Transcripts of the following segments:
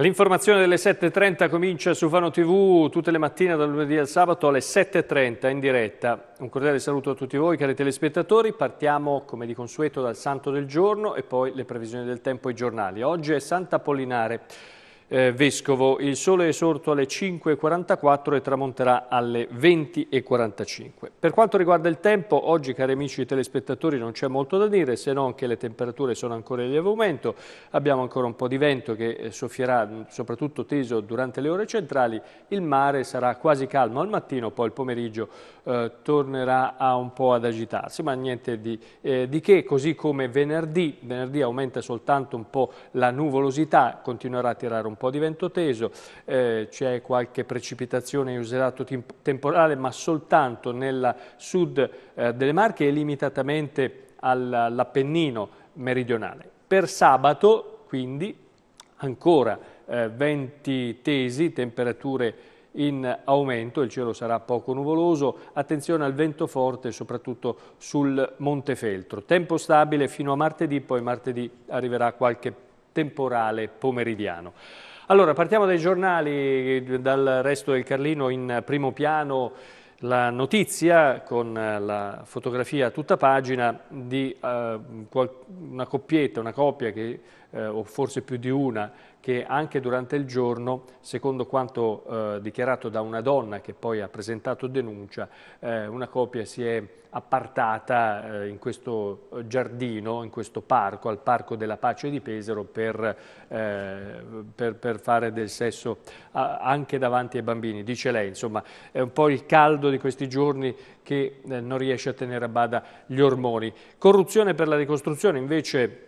L'informazione delle 7.30 comincia su Fano TV tutte le mattine dal lunedì al sabato alle 7.30 in diretta. Un cordiale saluto a tutti voi cari telespettatori, partiamo come di consueto dal santo del giorno e poi le previsioni del tempo e i giornali. Oggi è Santa Pollinare eh, Vescovo. Il sole è sorto alle 5.44 e tramonterà alle 20.45. Per quanto riguarda il tempo, oggi cari amici telespettatori non c'è molto da dire, se non che le temperature sono ancora in lieve aumento, abbiamo ancora un po' di vento che eh, soffierà soprattutto teso durante le ore centrali, il mare sarà quasi calmo al mattino, poi il pomeriggio eh, tornerà a un po' ad agitarsi, ma niente di, eh, di che, così come venerdì, venerdì aumenta soltanto un po' la nuvolosità, continuerà a tirare un po' di vento teso, eh, c'è qualche precipitazione in usurato temporale, ma soltanto nel sud eh, delle Marche e limitatamente all'Appennino meridionale. Per sabato, quindi, ancora eh, venti tesi, temperature in aumento, il cielo sarà poco nuvoloso, attenzione al vento forte soprattutto sul Montefeltro. Tempo stabile fino a martedì, poi martedì arriverà qualche temporale pomeridiano. Allora, partiamo dai giornali, dal resto del Carlino in primo piano la notizia con la fotografia a tutta pagina di uh, una coppietta, una coppia che eh, o forse più di una, che anche durante il giorno, secondo quanto eh, dichiarato da una donna che poi ha presentato denuncia, eh, una coppia si è appartata eh, in questo giardino, in questo parco, al Parco della Pace di Pesaro, per, eh, per, per fare del sesso a, anche davanti ai bambini. Dice lei, insomma, è un po' il caldo di questi giorni che eh, non riesce a tenere a bada gli ormoni. Corruzione per la ricostruzione, invece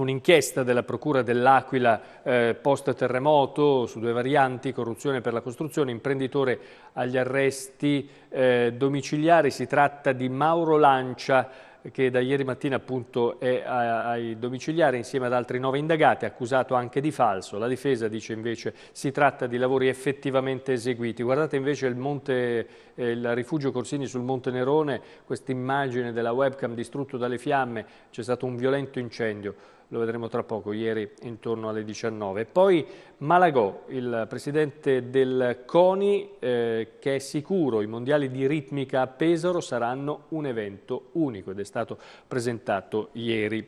un'inchiesta della Procura dell'Aquila eh, post-terremoto su due varianti, corruzione per la costruzione, imprenditore agli arresti eh, domiciliari. Si tratta di Mauro Lancia che da ieri mattina appunto è ai domiciliari insieme ad altri nove indagati, accusato anche di falso. La difesa dice invece si tratta di lavori effettivamente eseguiti. Guardate invece il, monte, eh, il rifugio Corsini sul Monte Nerone, questa immagine della webcam distrutto dalle fiamme, c'è stato un violento incendio lo vedremo tra poco, ieri intorno alle 19. Poi Malagò, il presidente del CONI, eh, che è sicuro i mondiali di ritmica a Pesaro saranno un evento unico ed è stato presentato ieri.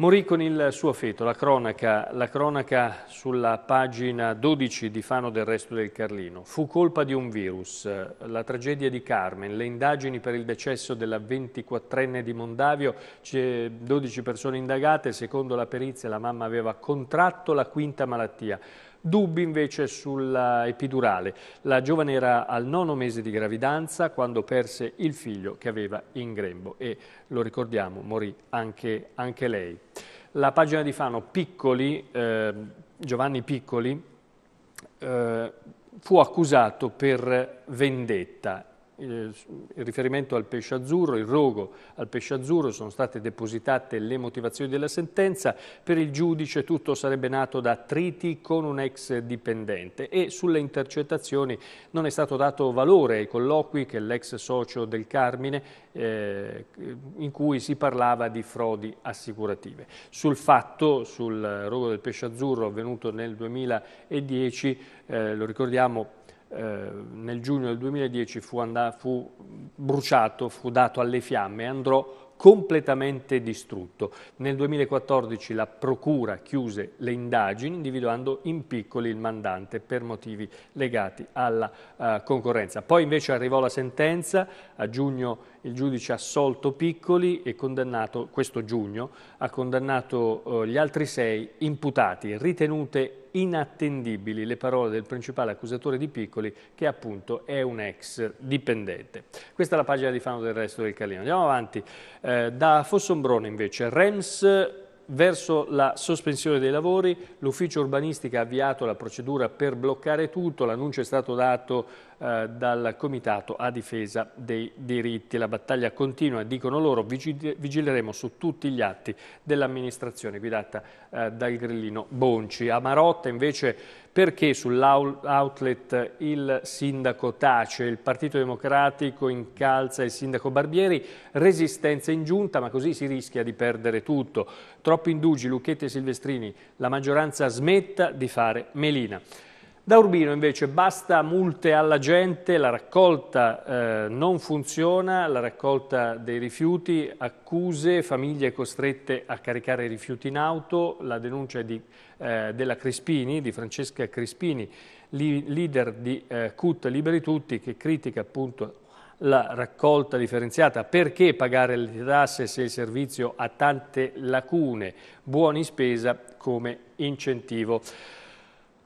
Morì con il suo feto, la cronaca, la cronaca sulla pagina 12 di Fano del Resto del Carlino. Fu colpa di un virus, eh, la tragedia di Carmen, le indagini per il decesso della 24enne di Mondavio, 12 persone indagate, secondo la perizia la mamma aveva contratto la quinta malattia. Dubbi invece sull'epidurale. Eh, La giovane era al nono mese di gravidanza quando perse il figlio che aveva in grembo e, lo ricordiamo, morì anche, anche lei. La pagina di Fano, Piccoli, eh, Giovanni Piccoli, eh, fu accusato per vendetta il, riferimento al pesce azzurro, il rogo al pesce azzurro, sono state depositate le motivazioni della sentenza, per il giudice tutto sarebbe nato da triti con un ex dipendente e sulle intercettazioni non è stato dato valore ai colloqui che l'ex socio del Carmine eh, in cui si parlava di frodi assicurative. Sul fatto, sul rogo del pesce azzurro avvenuto nel 2010, eh, lo ricordiamo eh, nel giugno del 2010 fu, fu bruciato, fu dato alle fiamme e andrò completamente distrutto. Nel 2014 la Procura chiuse le indagini individuando in piccoli il mandante per motivi legati alla uh, concorrenza. Poi invece arrivò la sentenza, a giugno il giudice ha assolto Piccoli e condannato, questo giugno, ha condannato uh, gli altri sei imputati, ritenute inattendibili le parole del principale accusatore di Piccoli che appunto è un ex dipendente. Questa è la pagina di Fano del resto del Calino. Andiamo avanti. Eh, da Fossombrone invece, Rems verso la sospensione dei lavori, l'ufficio urbanistica ha avviato la procedura per bloccare tutto, l'annuncio è stato dato eh, dal Comitato a difesa dei diritti. La battaglia continua, dicono loro, vigileremo su tutti gli atti dell'amministrazione guidata eh, dal grillino Bonci. A Marotta invece perché sull'outlet il sindaco tace, il Partito Democratico incalza il sindaco Barbieri, resistenza in giunta ma così si rischia di perdere tutto. Troppi indugi, Lucchetti e Silvestrini, la maggioranza smetta di fare melina. Da Urbino invece basta multe alla gente, la raccolta eh, non funziona, la raccolta dei rifiuti, accuse, famiglie costrette a caricare i rifiuti in auto, la denuncia di, eh, della Crispini, di Francesca Crispini, leader di eh, CUT Liberi Tutti, che critica appunto la raccolta differenziata, perché pagare le tasse se il servizio ha tante lacune, buoni spesa come incentivo.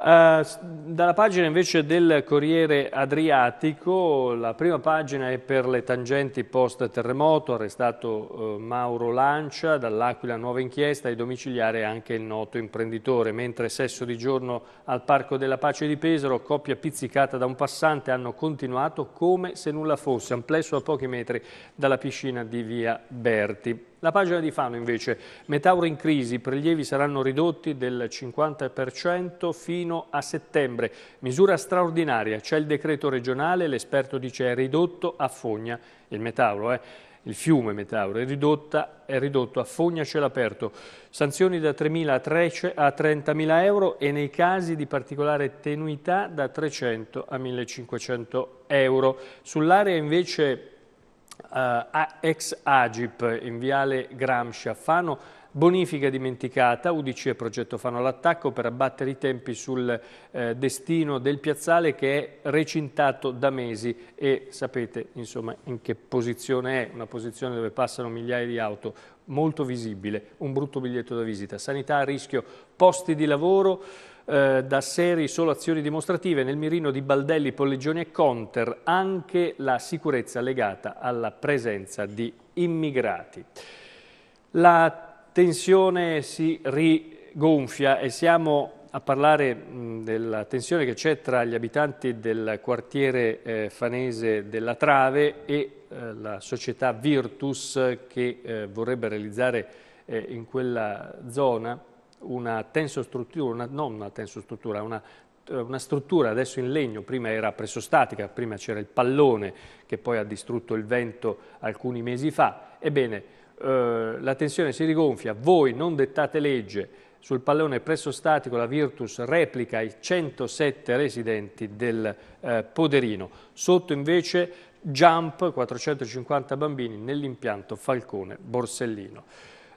Uh, dalla pagina invece del Corriere Adriatico, la prima pagina è per le tangenti post terremoto, arrestato uh, Mauro Lancia, dall'Aquila nuova inchiesta e domiciliare anche il noto imprenditore, mentre sesso di giorno al Parco della Pace di Pesaro, coppia pizzicata da un passante, hanno continuato come se nulla fosse, amplesso a pochi metri dalla piscina di via Berti. La pagina di Fano invece, Metauro in crisi, i prelievi saranno ridotti del 50% fino a settembre. Misura straordinaria, c'è il decreto regionale, l'esperto dice è ridotto a fogna il Metauro. Eh? il fiume Metauro è, ridotta, è ridotto a fogna cielo aperto, sanzioni da 3.000 a 30.000 euro e nei casi di particolare tenuità da 300 a 1.500 euro. Sull'area invece eh, ex Agip in Viale Gramsci a Fano Bonifica dimenticata, UDC e Progetto fanno l'attacco per abbattere i tempi sul eh, destino del piazzale che è recintato da mesi e sapete insomma, in che posizione è, una posizione dove passano migliaia di auto, molto visibile, un brutto biglietto da visita. Sanità a rischio, posti di lavoro eh, da seri solo azioni dimostrative nel mirino di Baldelli, Pollegioni e Conter, anche la sicurezza legata alla presenza di immigrati. La tensione si rigonfia e siamo a parlare della tensione che c'è tra gli abitanti del quartiere eh, fanese della Trave e eh, la società Virtus che eh, vorrebbe realizzare eh, in quella zona una tensostruttura, una, non una tensostruttura, una eh, una struttura adesso in legno, prima era pressostatica, prima c'era il pallone che poi ha distrutto il vento alcuni mesi fa. Ebbene, eh, la tensione si rigonfia, voi non dettate legge, sul pallone presso statico la Virtus replica i 107 residenti del eh, Poderino, sotto invece Jump 450 bambini nell'impianto Falcone Borsellino.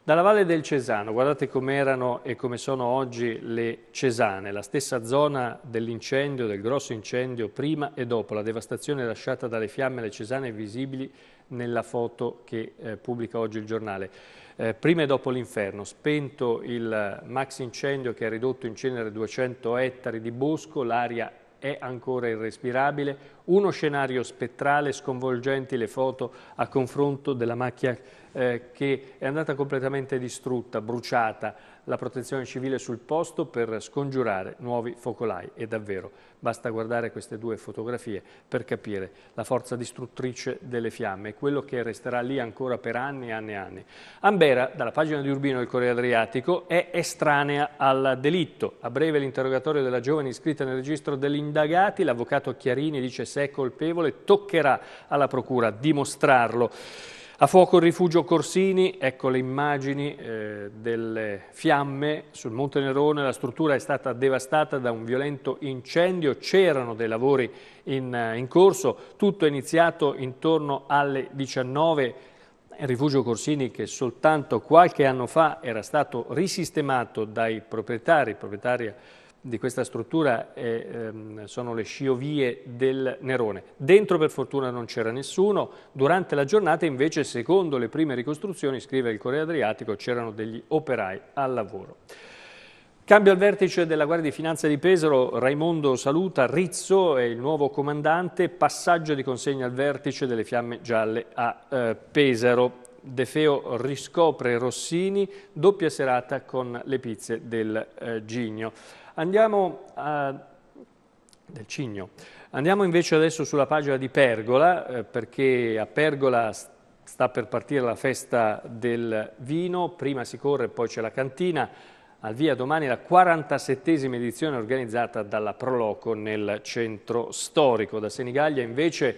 Dalla Valle del Cesano, guardate com'erano e come sono oggi le Cesane, la stessa zona dell'incendio, del grosso incendio, prima e dopo la devastazione lasciata dalle fiamme, le Cesane visibili nella foto che eh, pubblica oggi il giornale. Eh, prima e dopo l'inferno, spento il max incendio che ha ridotto in cenere 200 ettari di bosco, l'aria è ancora irrespirabile, uno scenario spettrale sconvolgenti le foto a confronto della macchia eh, che è andata completamente distrutta, bruciata, la protezione civile sul posto per scongiurare nuovi focolai e davvero basta guardare queste due fotografie per capire la forza distruttrice delle fiamme quello che resterà lì ancora per anni e anni e anni. Ambera, dalla pagina di Urbino del Corriere Adriatico, è estranea al delitto. A breve l'interrogatorio della giovane iscritta nel registro degli indagati, l'avvocato Chiarini dice se è colpevole toccherà alla procura dimostrarlo. A fuoco il rifugio Corsini, ecco le immagini eh, delle fiamme sul Monte Nerone, la struttura è stata devastata da un violento incendio, c'erano dei lavori in, eh, in, corso, tutto è iniziato intorno alle 19. Il rifugio Corsini che soltanto qualche anno fa era stato risistemato dai proprietari, proprietaria di questa struttura è, ehm, sono le sciovie del Nerone. Dentro per fortuna non c'era nessuno, durante la giornata invece secondo le prime ricostruzioni, scrive il Corriere Adriatico, c'erano degli operai al lavoro. Cambio al vertice della Guardia di Finanza di Pesaro, Raimondo Saluta, Rizzo è il nuovo comandante, passaggio di consegna al vertice delle Fiamme Gialle a eh, Pesaro. De Feo riscopre Rossini, doppia serata con le pizze del eh, Gigno. Andiamo a eh, del cigno. Andiamo invece adesso sulla pagina di Pergola, eh, perché a Pergola sta per partire la festa del vino, prima si corre, poi c'è la cantina, al via domani la 47esima edizione organizzata dalla Proloco nel centro storico. Da Senigallia invece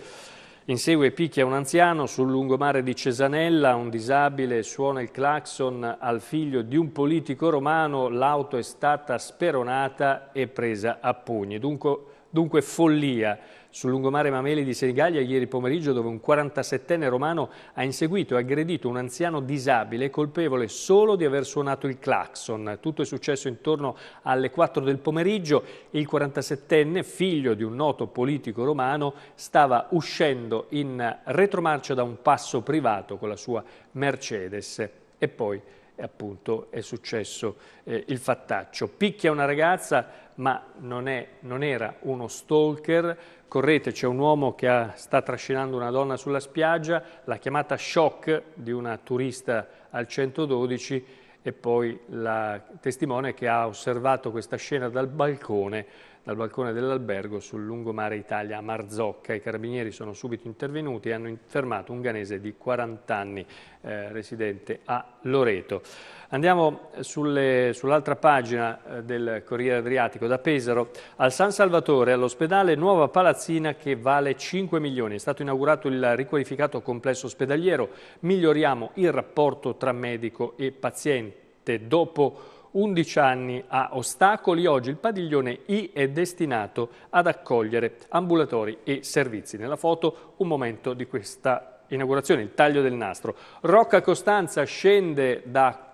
Insegue e picchia un anziano sul lungomare di Cesanella, un disabile suona il clacson al figlio di un politico romano, l'auto è stata speronata e presa a pugni. Dunque Dunque follia sul lungomare Mameli di Senigallia ieri pomeriggio dove un 47enne romano ha inseguito e aggredito un anziano disabile colpevole solo di aver suonato il clacson. Tutto è successo intorno alle 4 del pomeriggio. Il 47enne, figlio di un noto politico romano, stava uscendo in retromarcia da un passo privato con la sua Mercedes e poi appunto è successo eh, il fattaccio. Picchia una ragazza ma non, è, non era uno stalker, correte c'è un uomo che ha, sta trascinando una donna sulla spiaggia, la chiamata shock di una turista al 112 e poi la testimone che ha osservato questa scena dal balcone dal balcone dell'albergo sul lungomare Italia a Marzocca. I carabinieri sono subito intervenuti e hanno fermato un ganese di 40 anni eh, residente a Loreto. Andiamo sull'altra pagina eh, del Corriere Adriatico, da Pesaro al San Salvatore, all'ospedale Nuova Palazzina che vale 5 milioni. È stato inaugurato il riqualificato complesso ospedaliero. Miglioriamo il rapporto tra medico e paziente. Dopo 11 anni a ostacoli, oggi il padiglione I è destinato ad accogliere ambulatori e servizi. Nella foto un momento di questa inaugurazione, il taglio del nastro. Rocca Costanza scende da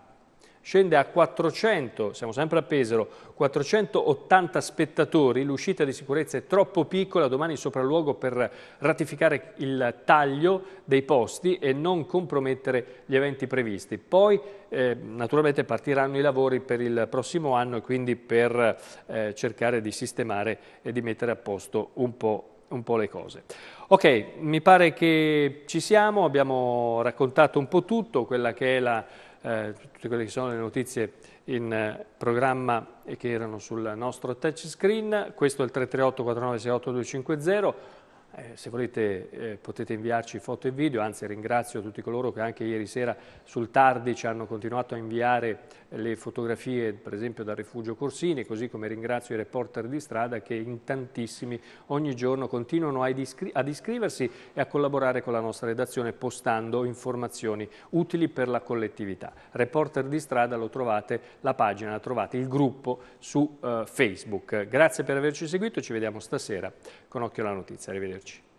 scende a 400, siamo sempre a Pesaro, 480 spettatori, l'uscita di sicurezza è troppo piccola, domani sopralluogo per ratificare il taglio dei posti e non compromettere gli eventi previsti. Poi eh, naturalmente partiranno i lavori per il prossimo anno e quindi per eh, cercare di sistemare e di mettere a posto un po' un po' le cose. Ok, mi pare che ci siamo, abbiamo raccontato un po' tutto, quella che è la eh, tutte quelle che sono le notizie in eh, programma e che erano sul nostro touchscreen. Questo è il 338 4968 250 eh, se volete eh, potete inviarci foto e video, anzi ringrazio tutti coloro che anche ieri sera sul tardi ci hanno continuato a inviare le fotografie per esempio dal rifugio Corsini, così come ringrazio i reporter di strada che in tantissimi ogni giorno continuano ad, iscri ad iscriversi e a collaborare con la nostra redazione postando informazioni utili per la collettività. Reporter di strada lo trovate, la pagina la trovate, il gruppo su eh, Facebook. Grazie per averci seguito, ci vediamo stasera con occhio alla notizia. Arrivederci.